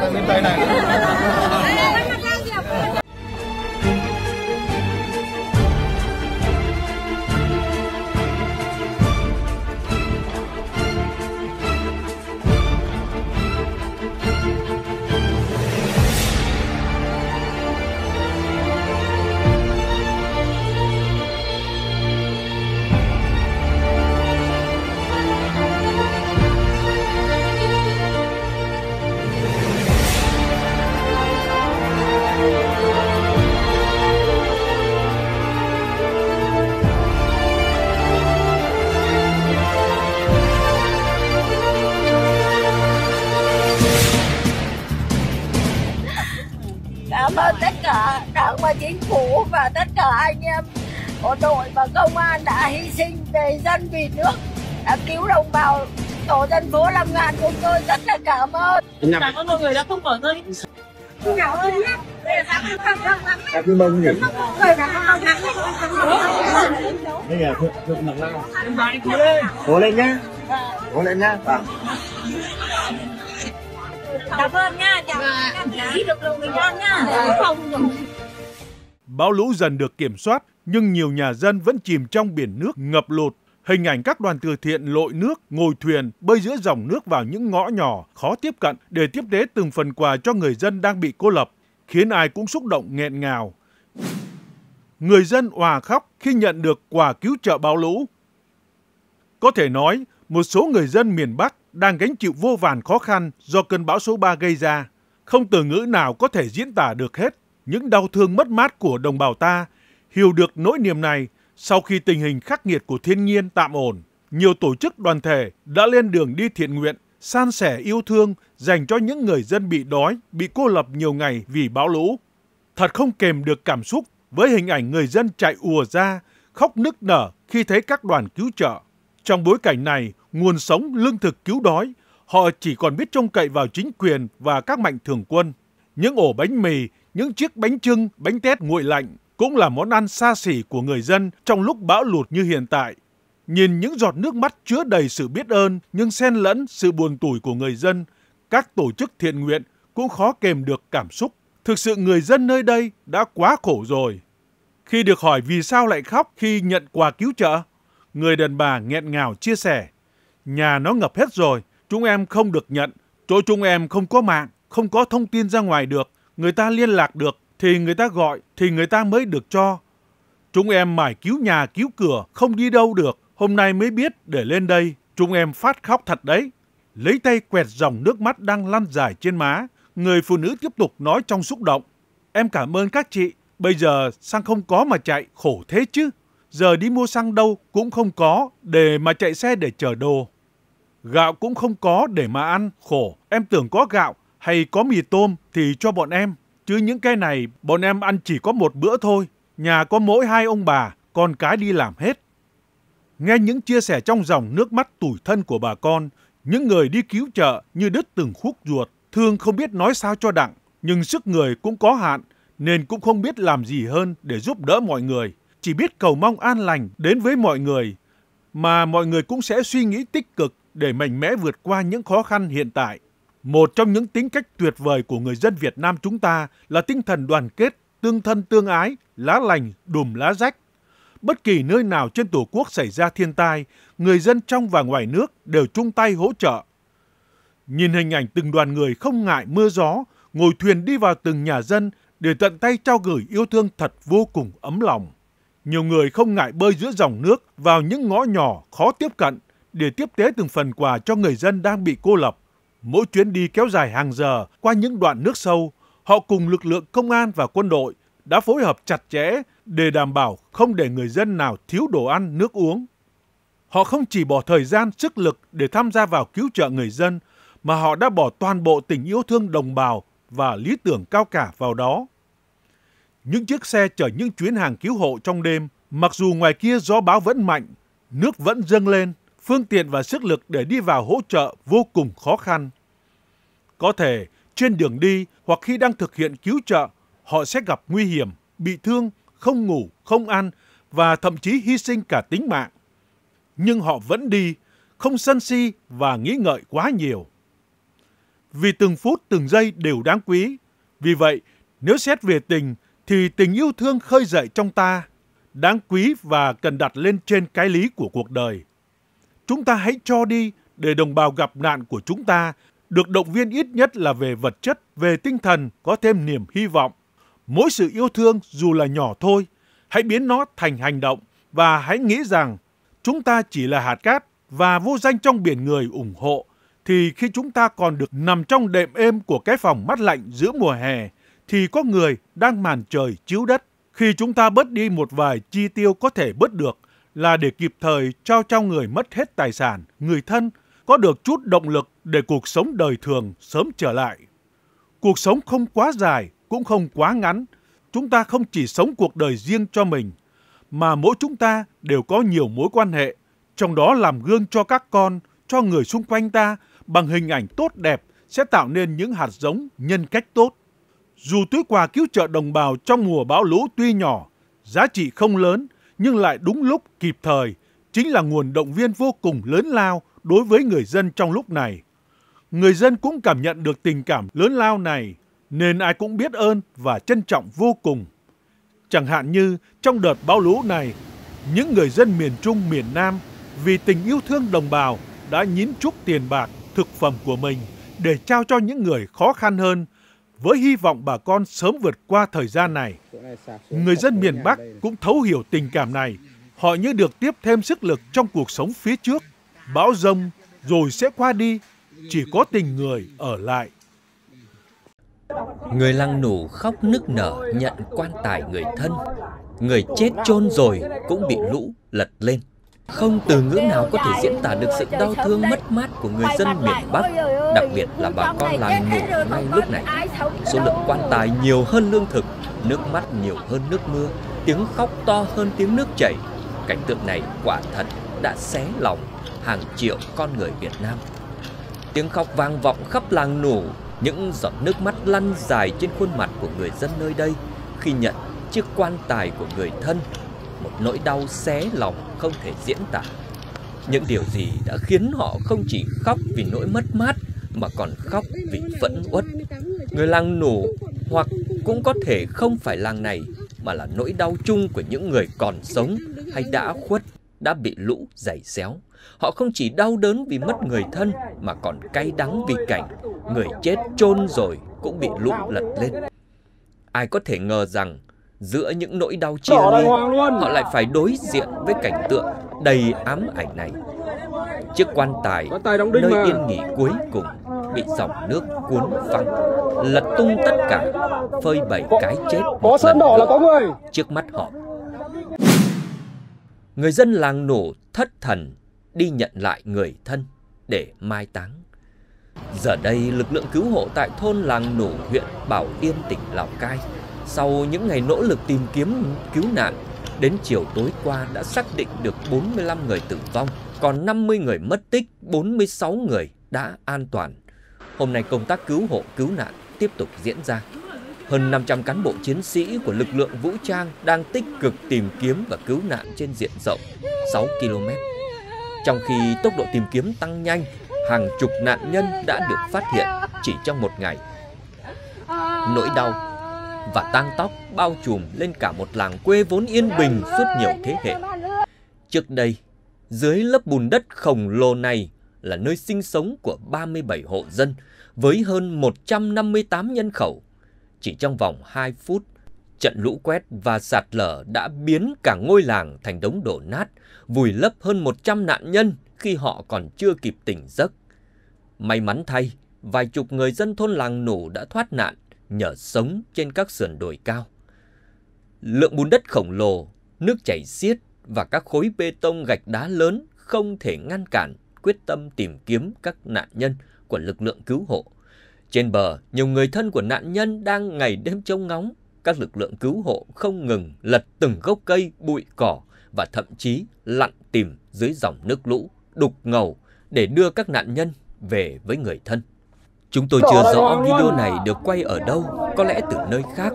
bên tay này công an đã hy sinh về dân vì nước, đã cứu đồng bào tổ dân phố Lâm ngàn chúng tôi rất là cảm ơn. Cảm ơn mọi người đã không bỏ rơi. Cảm ơn nhé. Em cứ mong nghỉ. Đây là thượng thượng mặt lao. Cố lên. Cố lên nhá. Cố lên nhá. Cảm ơn nha, cảm ơn được đồng mình con nha. Không bão lũ dần được kiểm soát, nhưng nhiều nhà dân vẫn chìm trong biển nước ngập lụt. Hình ảnh các đoàn từ thiện lội nước, ngồi thuyền, bơi giữa dòng nước vào những ngõ nhỏ, khó tiếp cận để tiếp tế từng phần quà cho người dân đang bị cô lập, khiến ai cũng xúc động nghẹn ngào. Người dân hòa khóc khi nhận được quà cứu trợ bão lũ. Có thể nói, một số người dân miền Bắc đang gánh chịu vô vàn khó khăn do cơn bão số 3 gây ra. Không từ ngữ nào có thể diễn tả được hết những đau thương mất mát của đồng bào ta, hiểu được nỗi niềm này sau khi tình hình khắc nghiệt của thiên nhiên tạm ổn, nhiều tổ chức đoàn thể đã lên đường đi thiện nguyện, san sẻ yêu thương dành cho những người dân bị đói, bị cô lập nhiều ngày vì bão lũ. Thật không kềm được cảm xúc với hình ảnh người dân chạy ùa ra, khóc nức nở khi thấy các đoàn cứu trợ. Trong bối cảnh này, nguồn sống lương thực cứu đói, họ chỉ còn biết trông cậy vào chính quyền và các mạnh thường quân. Những ổ bánh mì, những chiếc bánh trưng, bánh tét nguội lạnh cũng là món ăn xa xỉ của người dân trong lúc bão lụt như hiện tại. Nhìn những giọt nước mắt chứa đầy sự biết ơn nhưng xen lẫn sự buồn tủi của người dân, các tổ chức thiện nguyện cũng khó kềm được cảm xúc. Thực sự người dân nơi đây đã quá khổ rồi. Khi được hỏi vì sao lại khóc khi nhận quà cứu trợ, người đàn bà nghẹn ngào chia sẻ. Nhà nó ngập hết rồi, chúng em không được nhận, chỗ chúng em không có mạng, không có thông tin ra ngoài được, người ta liên lạc được, thì người ta gọi, thì người ta mới được cho. Chúng em mải cứu nhà cứu cửa, không đi đâu được, hôm nay mới biết để lên đây, chúng em phát khóc thật đấy. Lấy tay quẹt dòng nước mắt đang lăn dài trên má, người phụ nữ tiếp tục nói trong xúc động. Em cảm ơn các chị, bây giờ xăng không có mà chạy, khổ thế chứ. Giờ đi mua xăng đâu cũng không có, để mà chạy xe để chở đồ. Gạo cũng không có để mà ăn, khổ. Em tưởng có gạo, hay có mì tôm thì cho bọn em, chứ những cái này bọn em ăn chỉ có một bữa thôi, nhà có mỗi hai ông bà, con cái đi làm hết. Nghe những chia sẻ trong dòng nước mắt tủi thân của bà con, những người đi cứu trợ như đứt từng khúc ruột, thương không biết nói sao cho đặng, nhưng sức người cũng có hạn, nên cũng không biết làm gì hơn để giúp đỡ mọi người, chỉ biết cầu mong an lành đến với mọi người, mà mọi người cũng sẽ suy nghĩ tích cực để mạnh mẽ vượt qua những khó khăn hiện tại. Một trong những tính cách tuyệt vời của người dân Việt Nam chúng ta là tinh thần đoàn kết, tương thân tương ái, lá lành, đùm lá rách. Bất kỳ nơi nào trên Tổ quốc xảy ra thiên tai, người dân trong và ngoài nước đều chung tay hỗ trợ. Nhìn hình ảnh từng đoàn người không ngại mưa gió, ngồi thuyền đi vào từng nhà dân để tận tay trao gửi yêu thương thật vô cùng ấm lòng. Nhiều người không ngại bơi giữa dòng nước vào những ngõ nhỏ khó tiếp cận để tiếp tế từng phần quà cho người dân đang bị cô lập Mỗi chuyến đi kéo dài hàng giờ qua những đoạn nước sâu, họ cùng lực lượng công an và quân đội đã phối hợp chặt chẽ để đảm bảo không để người dân nào thiếu đồ ăn, nước uống. Họ không chỉ bỏ thời gian, sức lực để tham gia vào cứu trợ người dân, mà họ đã bỏ toàn bộ tình yêu thương đồng bào và lý tưởng cao cả vào đó. Những chiếc xe chở những chuyến hàng cứu hộ trong đêm, mặc dù ngoài kia gió báo vẫn mạnh, nước vẫn dâng lên, phương tiện và sức lực để đi vào hỗ trợ vô cùng khó khăn. Có thể trên đường đi hoặc khi đang thực hiện cứu trợ, họ sẽ gặp nguy hiểm, bị thương, không ngủ, không ăn và thậm chí hy sinh cả tính mạng. Nhưng họ vẫn đi, không sân si và nghĩ ngợi quá nhiều. Vì từng phút từng giây đều đáng quý, vì vậy nếu xét về tình thì tình yêu thương khơi dậy trong ta, đáng quý và cần đặt lên trên cái lý của cuộc đời. Chúng ta hãy cho đi để đồng bào gặp nạn của chúng ta được động viên ít nhất là về vật chất, về tinh thần có thêm niềm hy vọng. Mỗi sự yêu thương dù là nhỏ thôi, hãy biến nó thành hành động và hãy nghĩ rằng chúng ta chỉ là hạt cát và vô danh trong biển người ủng hộ thì khi chúng ta còn được nằm trong đệm êm của cái phòng mát lạnh giữa mùa hè thì có người đang màn trời chiếu đất. Khi chúng ta bớt đi một vài chi tiêu có thể bớt được là để kịp thời cho trong người mất hết tài sản, người thân có được chút động lực để cuộc sống đời thường sớm trở lại. Cuộc sống không quá dài cũng không quá ngắn, chúng ta không chỉ sống cuộc đời riêng cho mình mà mỗi chúng ta đều có nhiều mối quan hệ, trong đó làm gương cho các con, cho người xung quanh ta bằng hình ảnh tốt đẹp sẽ tạo nên những hạt giống nhân cách tốt. Dù túi quà cứu trợ đồng bào trong mùa bão lũ tuy nhỏ, giá trị không lớn nhưng lại đúng lúc kịp thời chính là nguồn động viên vô cùng lớn lao đối với người dân trong lúc này. Người dân cũng cảm nhận được tình cảm lớn lao này nên ai cũng biết ơn và trân trọng vô cùng. Chẳng hạn như trong đợt bão lũ này, những người dân miền Trung, miền Nam vì tình yêu thương đồng bào đã nhín chút tiền bạc, thực phẩm của mình để trao cho những người khó khăn hơn – với hy vọng bà con sớm vượt qua thời gian này, người dân miền Bắc cũng thấu hiểu tình cảm này. Họ như được tiếp thêm sức lực trong cuộc sống phía trước. Bão rông rồi sẽ qua đi, chỉ có tình người ở lại. Người lăng nủ khóc nức nở nhận quan tài người thân. Người chết chôn rồi cũng bị lũ lật lên. Không từ ngữ nào có thể diễn tả được sự đau thương mất mát của người dân miền Bắc, đặc biệt là bà con làng ngủ ngay lúc này. Số lượng quan tài nhiều hơn lương thực, nước mắt nhiều hơn nước mưa, tiếng khóc to hơn tiếng nước chảy. Cảnh tượng này quả thật đã xé lòng hàng triệu con người Việt Nam. Tiếng khóc vang vọng khắp làng nổ, những giọt nước mắt lăn dài trên khuôn mặt của người dân nơi đây khi nhận chiếc quan tài của người thân một nỗi đau xé lòng không thể diễn tả. Những điều gì đã khiến họ không chỉ khóc vì nỗi mất mát mà còn khóc vì phẫn uất. Người làng nổ hoặc cũng có thể không phải làng này mà là nỗi đau chung của những người còn sống hay đã khuất, đã bị lũ giày xéo. Họ không chỉ đau đớn vì mất người thân mà còn cay đắng vì cảnh người chết chôn rồi cũng bị lũ lật lên. Ai có thể ngờ rằng giữa những nỗi đau chia ly, họ lại phải đối diện với cảnh tượng đầy ám ảnh này. Chiếc quan tài, nơi yên nghỉ cuối cùng, bị dòng nước cuốn phăng, lật tung tất cả, phơi bày cái chết. Có sơn đỏ là có người. Trước mắt họ. Người dân làng nổ thất thần đi nhận lại người thân để mai táng. Giờ đây, lực lượng cứu hộ tại thôn làng nổ huyện Bảo Yên, tỉnh Lào Cai sau những ngày nỗ lực tìm kiếm cứu nạn, đến chiều tối qua đã xác định được 45 người tử vong, còn 50 người mất tích, 46 người đã an toàn. Hôm nay công tác cứu hộ cứu nạn tiếp tục diễn ra. Hơn 500 cán bộ chiến sĩ của lực lượng vũ trang đang tích cực tìm kiếm và cứu nạn trên diện rộng 6 km. Trong khi tốc độ tìm kiếm tăng nhanh, hàng chục nạn nhân đã được phát hiện chỉ trong một ngày. Nỗi đau và tang tóc bao trùm lên cả một làng quê vốn yên bình suốt nhiều thế hệ. Trước đây, dưới lớp bùn đất khổng lồ này là nơi sinh sống của 37 hộ dân với hơn 158 nhân khẩu. Chỉ trong vòng 2 phút, trận lũ quét và sạt lở đã biến cả ngôi làng thành đống đổ nát, vùi lấp hơn 100 nạn nhân khi họ còn chưa kịp tỉnh giấc. May mắn thay, vài chục người dân thôn làng nổ đã thoát nạn nhờ sống trên các sườn đồi cao. Lượng bùn đất khổng lồ, nước chảy xiết và các khối bê tông gạch đá lớn không thể ngăn cản quyết tâm tìm kiếm các nạn nhân của lực lượng cứu hộ. Trên bờ, nhiều người thân của nạn nhân đang ngày đêm trông ngóng. Các lực lượng cứu hộ không ngừng lật từng gốc cây, bụi cỏ và thậm chí lặn tìm dưới dòng nước lũ, đục ngầu để đưa các nạn nhân về với người thân. Chúng tôi chưa rõ video này à? được quay ở đâu, có lẽ từ nơi khác.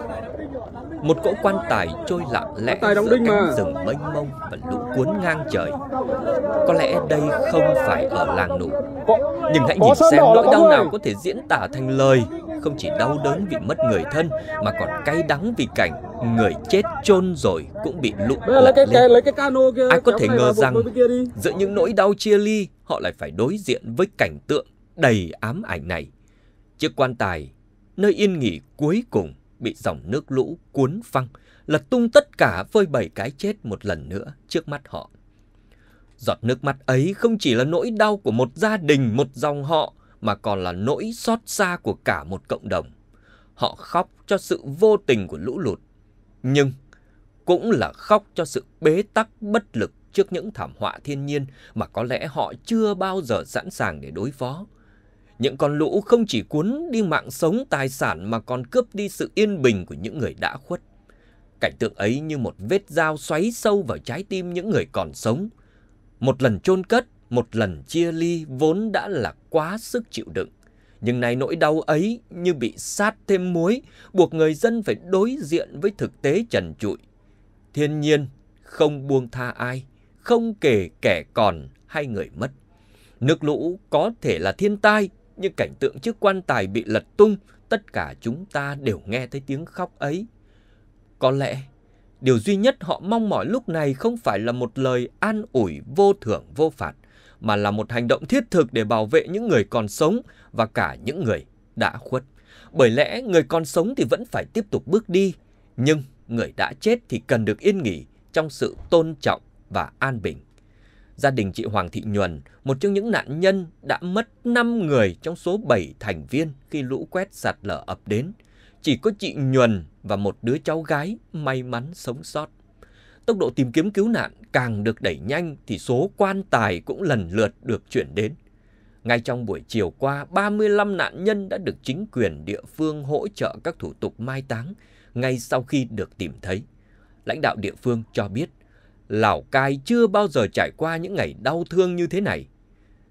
Một cỗ quan tài trôi lặng lẽ giữa cánh rừng mênh mông và lũ cuốn ngang trời. Có lẽ đây không phải ở làng nụ. Nhưng hãy nhìn xem nỗi đau nào có thể diễn tả thành lời. Không chỉ đau đớn vì mất người thân, mà còn cay đắng vì cảnh người chết chôn rồi cũng bị lũ lật lên. Ai có thể ngờ rằng giữa những nỗi đau chia ly, họ lại phải đối diện với cảnh tượng đầy ám ảnh này. Chiếc quan tài, nơi yên nghỉ cuối cùng bị dòng nước lũ cuốn phăng, lật tung tất cả phơi bày cái chết một lần nữa trước mắt họ. Giọt nước mắt ấy không chỉ là nỗi đau của một gia đình, một dòng họ, mà còn là nỗi xót xa của cả một cộng đồng. Họ khóc cho sự vô tình của lũ lụt, nhưng cũng là khóc cho sự bế tắc bất lực trước những thảm họa thiên nhiên mà có lẽ họ chưa bao giờ sẵn sàng để đối phó. Những con lũ không chỉ cuốn đi mạng sống tài sản mà còn cướp đi sự yên bình của những người đã khuất. Cảnh tượng ấy như một vết dao xoáy sâu vào trái tim những người còn sống. Một lần chôn cất, một lần chia ly vốn đã là quá sức chịu đựng. Nhưng nay nỗi đau ấy như bị sát thêm muối, buộc người dân phải đối diện với thực tế trần trụi. Thiên nhiên không buông tha ai, không kể kẻ còn hay người mất. Nước lũ có thể là thiên tai, như cảnh tượng chiếc quan tài bị lật tung, tất cả chúng ta đều nghe thấy tiếng khóc ấy. Có lẽ, điều duy nhất họ mong mỏi lúc này không phải là một lời an ủi vô thưởng vô phạt, mà là một hành động thiết thực để bảo vệ những người còn sống và cả những người đã khuất. Bởi lẽ người còn sống thì vẫn phải tiếp tục bước đi, nhưng người đã chết thì cần được yên nghỉ trong sự tôn trọng và an bình. Gia đình chị Hoàng Thị Nhuần, một trong những nạn nhân đã mất 5 người trong số 7 thành viên khi lũ quét sạt lở ập đến. Chỉ có chị Nhuần và một đứa cháu gái may mắn sống sót. Tốc độ tìm kiếm cứu nạn càng được đẩy nhanh thì số quan tài cũng lần lượt được chuyển đến. Ngay trong buổi chiều qua, 35 nạn nhân đã được chính quyền địa phương hỗ trợ các thủ tục mai táng ngay sau khi được tìm thấy. Lãnh đạo địa phương cho biết Lào Cai chưa bao giờ trải qua những ngày đau thương như thế này.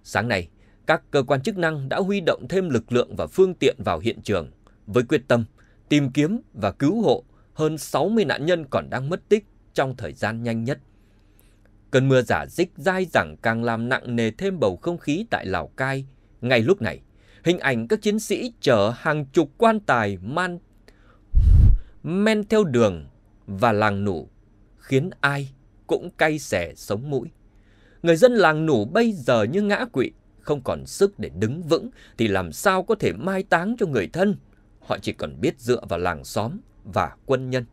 Sáng nay, các cơ quan chức năng đã huy động thêm lực lượng và phương tiện vào hiện trường với quyết tâm tìm kiếm và cứu hộ hơn 60 nạn nhân còn đang mất tích trong thời gian nhanh nhất. Cơn mưa giả dích dai dẳng càng làm nặng nề thêm bầu không khí tại Lào Cai. Ngay lúc này, hình ảnh các chiến sĩ chở hàng chục quan tài man men theo đường và làng nụ khiến ai cũng cay xẻ sống mũi. Người dân làng nủ bây giờ như ngã quỵ, không còn sức để đứng vững thì làm sao có thể mai táng cho người thân. Họ chỉ còn biết dựa vào làng xóm và quân nhân.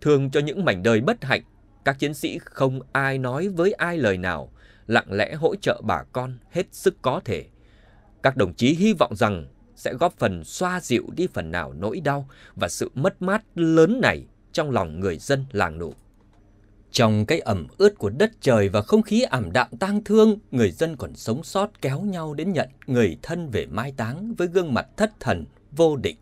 Thường cho những mảnh đời bất hạnh, các chiến sĩ không ai nói với ai lời nào, lặng lẽ hỗ trợ bà con hết sức có thể. Các đồng chí hy vọng rằng sẽ góp phần xoa dịu đi phần nào nỗi đau và sự mất mát lớn này trong lòng người dân làng nụ. Trong cái ẩm ướt của đất trời và không khí ảm đạm tang thương, người dân còn sống sót kéo nhau đến nhận người thân về mai táng với gương mặt thất thần, vô định.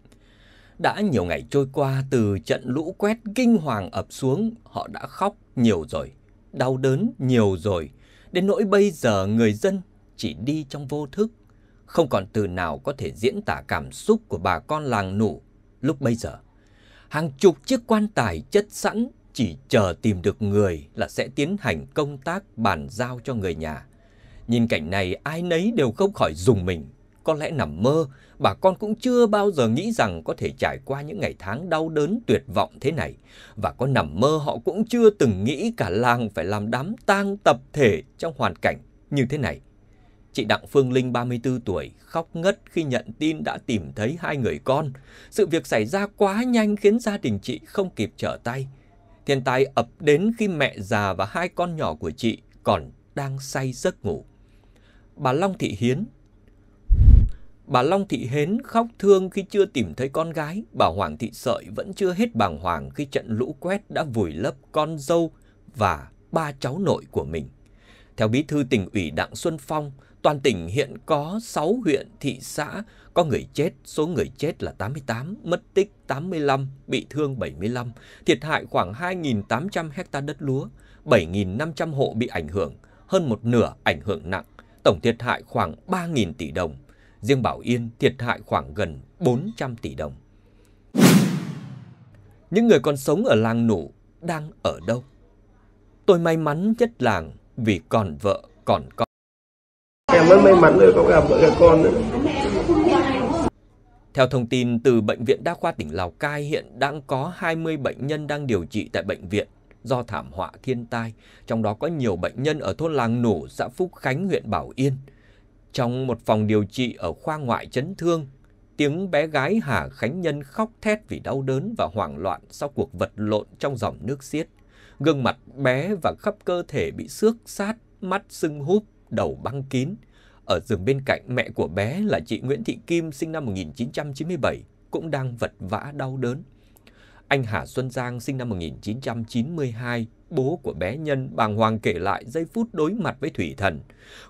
Đã nhiều ngày trôi qua từ trận lũ quét kinh hoàng ập xuống, họ đã khóc nhiều rồi, đau đớn nhiều rồi. Đến nỗi bây giờ người dân chỉ đi trong vô thức, không còn từ nào có thể diễn tả cảm xúc của bà con làng nụ lúc bây giờ. Hàng chục chiếc quan tài chất sẵn chỉ chờ tìm được người là sẽ tiến hành công tác bàn giao cho người nhà. Nhìn cảnh này ai nấy đều không khỏi dùng mình. Có lẽ nằm mơ, bà con cũng chưa bao giờ nghĩ rằng có thể trải qua những ngày tháng đau đớn tuyệt vọng thế này. Và có nằm mơ họ cũng chưa từng nghĩ cả làng phải làm đám tang tập thể trong hoàn cảnh như thế này. Chị Đặng Phương Linh 34 tuổi khóc ngất khi nhận tin đã tìm thấy hai người con. Sự việc xảy ra quá nhanh khiến gia đình chị không kịp trở tay. Thiên tai ập đến khi mẹ già và hai con nhỏ của chị còn đang say giấc ngủ. Bà Long Thị Hiến Bà Long Thị Hến khóc thương khi chưa tìm thấy con gái, bà Hoàng Thị Sợi vẫn chưa hết bàng hoàng khi trận lũ quét đã vùi lấp con dâu và ba cháu nội của mình. Theo bí thư tỉnh ủy Đặng Xuân Phong, Toàn tỉnh hiện có 6 huyện, thị xã có người chết, số người chết là 88, mất tích 85, bị thương 75, thiệt hại khoảng 2.800 hecta đất lúa, 7.500 hộ bị ảnh hưởng, hơn một nửa ảnh hưởng nặng, tổng thiệt hại khoảng 3.000 tỷ đồng. Riêng Bảo Yên thiệt hại khoảng gần 400 tỷ đồng. Những người còn sống ở làng Nủ đang ở đâu? Tôi may mắn nhất làng vì còn vợ, còn con rất may mắn được có gặp vợ các con nữa. Theo thông tin từ Bệnh viện Đa khoa tỉnh Lào Cai, hiện đang có 20 bệnh nhân đang điều trị tại bệnh viện do thảm họa thiên tai, trong đó có nhiều bệnh nhân ở thôn Làng Nổ, xã Phúc Khánh, huyện Bảo Yên. Trong một phòng điều trị ở khoa ngoại chấn thương, tiếng bé gái Hà Khánh Nhân khóc thét vì đau đớn và hoảng loạn sau cuộc vật lộn trong dòng nước xiết. Gương mặt bé và khắp cơ thể bị xước sát, mắt sưng húp, đầu băng kín. Ở giường bên cạnh mẹ của bé là chị Nguyễn Thị Kim sinh năm 1997 cũng đang vật vã đau đớn. Anh Hà Xuân Giang sinh năm 1992, bố của bé Nhân bàng hoàng kể lại giây phút đối mặt với thủy thần.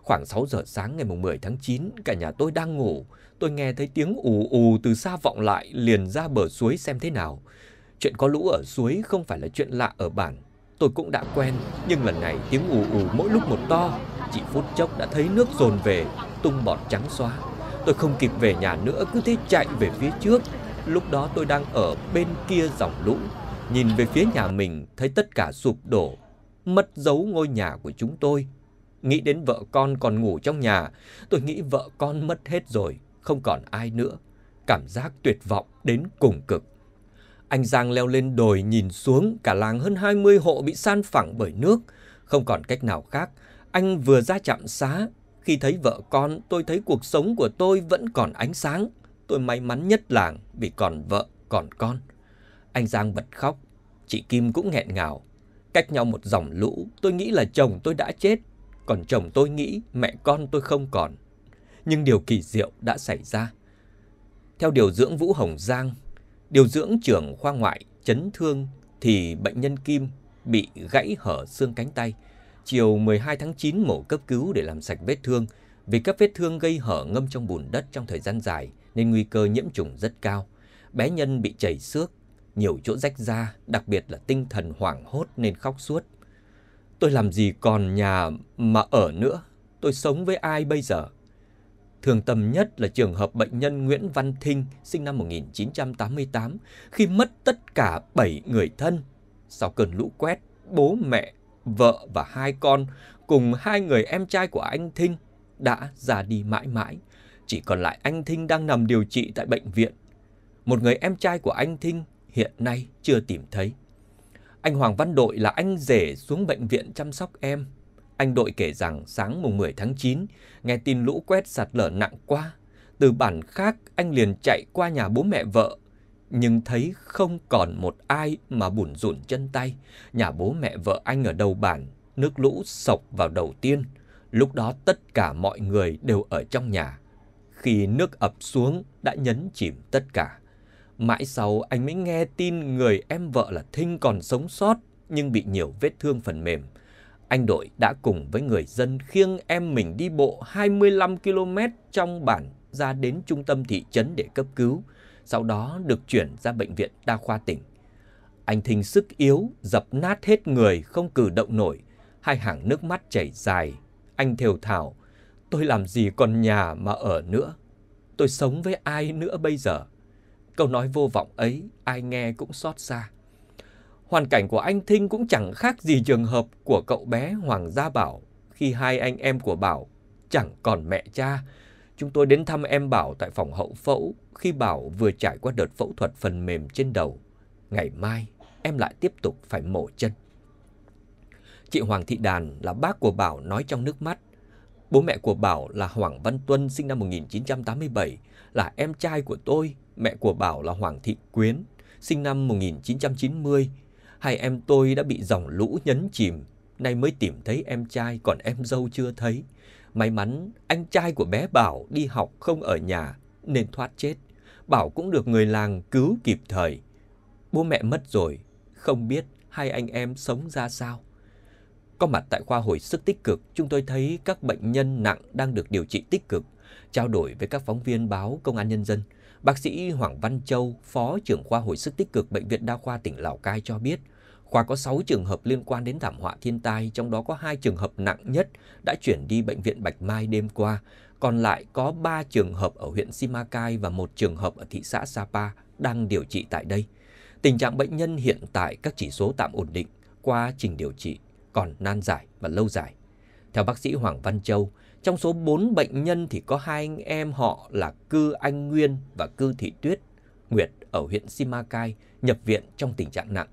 Khoảng 6 giờ sáng ngày 10 tháng 9, cả nhà tôi đang ngủ. Tôi nghe thấy tiếng ù ù từ xa vọng lại liền ra bờ suối xem thế nào. Chuyện có lũ ở suối không phải là chuyện lạ ở bản. Tôi cũng đã quen, nhưng lần này tiếng ù ù mỗi lúc một to, chỉ phút chốc đã thấy nước dồn về, tung bọt trắng xóa. Tôi không kịp về nhà nữa, cứ thế chạy về phía trước. Lúc đó tôi đang ở bên kia dòng lũ, nhìn về phía nhà mình thấy tất cả sụp đổ, mất dấu ngôi nhà của chúng tôi. Nghĩ đến vợ con còn ngủ trong nhà, tôi nghĩ vợ con mất hết rồi, không còn ai nữa. Cảm giác tuyệt vọng đến cùng cực. Anh Giang leo lên đồi nhìn xuống cả làng hơn 20 hộ bị san phẳng bởi nước, không còn cách nào khác, anh vừa ra chạm xá, khi thấy vợ con tôi thấy cuộc sống của tôi vẫn còn ánh sáng. Tôi may mắn nhất làng vì còn vợ, còn con. Anh Giang bật khóc, chị Kim cũng nghẹn ngào. Cách nhau một dòng lũ, tôi nghĩ là chồng tôi đã chết, còn chồng tôi nghĩ mẹ con tôi không còn. Nhưng điều kỳ diệu đã xảy ra. Theo điều dưỡng Vũ Hồng Giang, điều dưỡng trưởng khoa ngoại chấn thương thì bệnh nhân Kim bị gãy hở xương cánh tay chiều 12 tháng 9 mổ cấp cứu để làm sạch vết thương, vì các vết thương gây hở ngâm trong bùn đất trong thời gian dài nên nguy cơ nhiễm trùng rất cao. Bé Nhân bị chảy xước, nhiều chỗ rách da, đặc biệt là tinh thần hoảng hốt nên khóc suốt. Tôi làm gì còn nhà mà ở nữa, tôi sống với ai bây giờ? Thường tâm nhất là trường hợp bệnh nhân Nguyễn Văn Thinh sinh năm 1988 khi mất tất cả 7 người thân sau cơn lũ quét, bố mẹ, vợ và hai con cùng hai người em trai của anh Thinh đã ra đi mãi mãi. Chỉ còn lại anh Thinh đang nằm điều trị tại bệnh viện. Một người em trai của anh Thinh hiện nay chưa tìm thấy. Anh Hoàng Văn Đội là anh rể xuống bệnh viện chăm sóc em. Anh Đội kể rằng sáng mùng 10 tháng 9, nghe tin lũ quét sạt lở nặng quá. Từ bản khác, anh liền chạy qua nhà bố mẹ vợ nhưng thấy không còn một ai mà bủn rủn chân tay. Nhà bố mẹ vợ anh ở đầu bản, nước lũ sộc vào đầu tiên. Lúc đó tất cả mọi người đều ở trong nhà. Khi nước ập xuống đã nhấn chìm tất cả. Mãi sau anh mới nghe tin người em vợ là Thinh còn sống sót nhưng bị nhiều vết thương phần mềm. Anh đội đã cùng với người dân khiêng em mình đi bộ 25 km trong bản ra đến trung tâm thị trấn để cấp cứu sau đó được chuyển ra bệnh viện đa khoa tỉnh. Anh Thinh sức yếu, dập nát hết người, không cử động nổi, hai hàng nước mắt chảy dài. Anh thều thào, tôi làm gì còn nhà mà ở nữa? Tôi sống với ai nữa bây giờ? Câu nói vô vọng ấy, ai nghe cũng xót xa. Hoàn cảnh của anh Thinh cũng chẳng khác gì trường hợp của cậu bé Hoàng Gia Bảo khi hai anh em của Bảo chẳng còn mẹ cha. Chúng tôi đến thăm em Bảo tại phòng hậu phẫu khi bảo vừa trải qua đợt phẫu thuật phần mềm trên đầu, ngày mai em lại tiếp tục phải mổ chân. Chị Hoàng Thị Đàn là bác của Bảo nói trong nước mắt. Bố mẹ của Bảo là Hoàng Văn Tuân sinh năm 1987, là em trai của tôi. Mẹ của Bảo là Hoàng Thị Quyến, sinh năm 1990. Hai em tôi đã bị dòng lũ nhấn chìm, nay mới tìm thấy em trai còn em dâu chưa thấy. May mắn anh trai của bé Bảo đi học không ở nhà, nên thoát chết. Bảo cũng được người làng cứu kịp thời. Bố mẹ mất rồi, không biết hai anh em sống ra sao. Có mặt tại khoa hồi sức tích cực, chúng tôi thấy các bệnh nhân nặng đang được điều trị tích cực. Trao đổi với các phóng viên báo Công an Nhân dân, bác sĩ Hoàng Văn Châu, phó trưởng khoa hồi sức tích cực Bệnh viện Đa khoa tỉnh Lào Cai cho biết, qua có 6 trường hợp liên quan đến thảm họa thiên tai, trong đó có 2 trường hợp nặng nhất đã chuyển đi bệnh viện Bạch Mai đêm qua. Còn lại có 3 trường hợp ở huyện Simacai và một trường hợp ở thị xã Sapa đang điều trị tại đây. Tình trạng bệnh nhân hiện tại các chỉ số tạm ổn định, quá trình điều trị còn nan giải và lâu dài. Theo bác sĩ Hoàng Văn Châu, trong số 4 bệnh nhân thì có hai anh em họ là Cư Anh Nguyên và Cư Thị Tuyết Nguyệt ở huyện Simacai nhập viện trong tình trạng nặng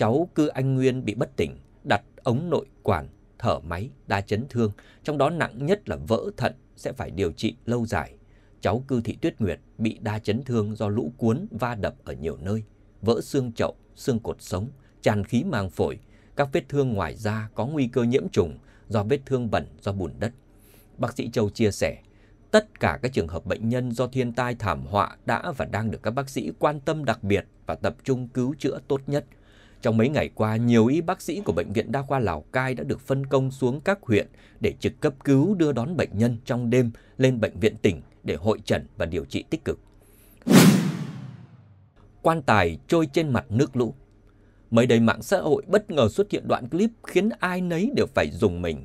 cháu Cư Anh Nguyên bị bất tỉnh, đặt ống nội quản, thở máy, đa chấn thương, trong đó nặng nhất là vỡ thận sẽ phải điều trị lâu dài. Cháu Cư Thị Tuyết Nguyệt bị đa chấn thương do lũ cuốn va đập ở nhiều nơi, vỡ xương chậu, xương cột sống, tràn khí màng phổi, các vết thương ngoài da có nguy cơ nhiễm trùng do vết thương bẩn do bùn đất. Bác sĩ Châu chia sẻ, tất cả các trường hợp bệnh nhân do thiên tai thảm họa đã và đang được các bác sĩ quan tâm đặc biệt và tập trung cứu chữa tốt nhất – trong mấy ngày qua, nhiều y bác sĩ của Bệnh viện Đa khoa Lào Cai đã được phân công xuống các huyện để trực cấp cứu đưa đón bệnh nhân trong đêm lên bệnh viện tỉnh để hội trần và điều trị tích cực. Quan tài trôi trên mặt nước lũ Mới đây mạng xã hội bất ngờ xuất hiện đoạn clip khiến ai nấy đều phải dùng mình.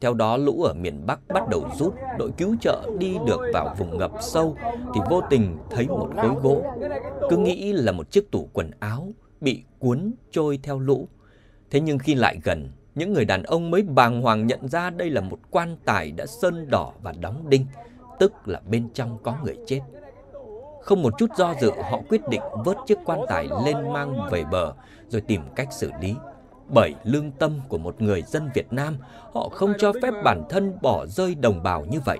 Theo đó, lũ ở miền Bắc bắt đầu rút, đội cứu trợ đi được vào vùng ngập sâu thì vô tình thấy một khối gỗ. Cứ nghĩ là một chiếc tủ quần áo bị cuốn trôi theo lũ. Thế nhưng khi lại gần, những người đàn ông mới bàng hoàng nhận ra đây là một quan tài đã sơn đỏ và đóng đinh, tức là bên trong có người chết. Không một chút do dự, họ quyết định vớt chiếc quan tài lên mang về bờ rồi tìm cách xử lý. Bởi lương tâm của một người dân Việt Nam, họ không cho phép bản thân bỏ rơi đồng bào như vậy.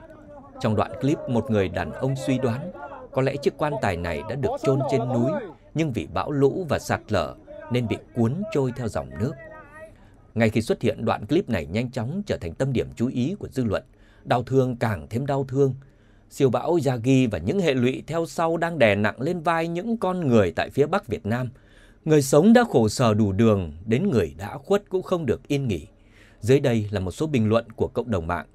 Trong đoạn clip, một người đàn ông suy đoán có lẽ chiếc quan tài này đã được chôn trên núi nhưng vì bão lũ và sạt lở nên bị cuốn trôi theo dòng nước. Ngay khi xuất hiện đoạn clip này nhanh chóng trở thành tâm điểm chú ý của dư luận, đau thương càng thêm đau thương. Siêu bão Yagi và những hệ lụy theo sau đang đè nặng lên vai những con người tại phía Bắc Việt Nam. Người sống đã khổ sở đủ đường, đến người đã khuất cũng không được yên nghỉ. Dưới đây là một số bình luận của cộng đồng mạng.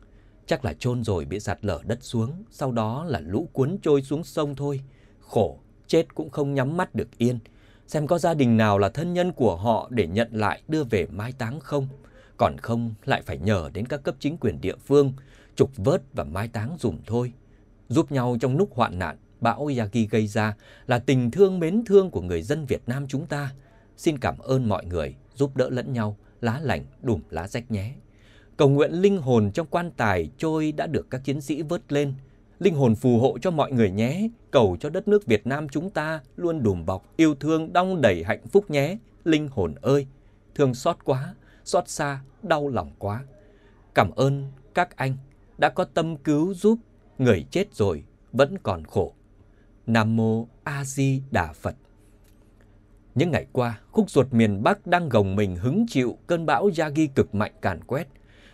Chắc là chôn rồi bị sạt lở đất xuống, sau đó là lũ cuốn trôi xuống sông thôi. Khổ chết cũng không nhắm mắt được yên, xem có gia đình nào là thân nhân của họ để nhận lại đưa về mai táng không, còn không lại phải nhờ đến các cấp chính quyền địa phương trục vớt và mai táng dùm thôi. Giúp nhau trong lúc hoạn nạn bão Yagi gây ra là tình thương mến thương của người dân Việt Nam chúng ta. Xin cảm ơn mọi người giúp đỡ lẫn nhau, lá lành đùm lá rách nhé. Cầu nguyện linh hồn trong quan tài trôi đã được các chiến sĩ vớt lên linh hồn phù hộ cho mọi người nhé, cầu cho đất nước Việt Nam chúng ta luôn đùm bọc, yêu thương, đong đầy hạnh phúc nhé, linh hồn ơi. Thương xót quá, xót xa, đau lòng quá. Cảm ơn các anh đã có tâm cứu giúp người chết rồi vẫn còn khổ. Nam mô A Di Đà Phật. Những ngày qua, khúc ruột miền Bắc đang gồng mình hứng chịu cơn bão Yagi cực mạnh càn quét.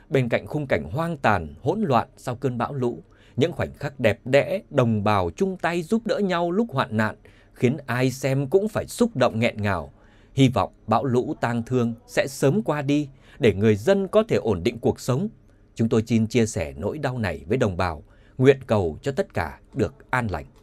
Bên cạnh khung cảnh hoang tàn, hỗn loạn sau cơn bão lũ, những khoảnh khắc đẹp đẽ, đồng bào chung tay giúp đỡ nhau lúc hoạn nạn, khiến ai xem cũng phải xúc động nghẹn ngào. Hy vọng bão lũ tang thương sẽ sớm qua đi để người dân có thể ổn định cuộc sống. Chúng tôi xin chia sẻ nỗi đau này với đồng bào, nguyện cầu cho tất cả được an lành.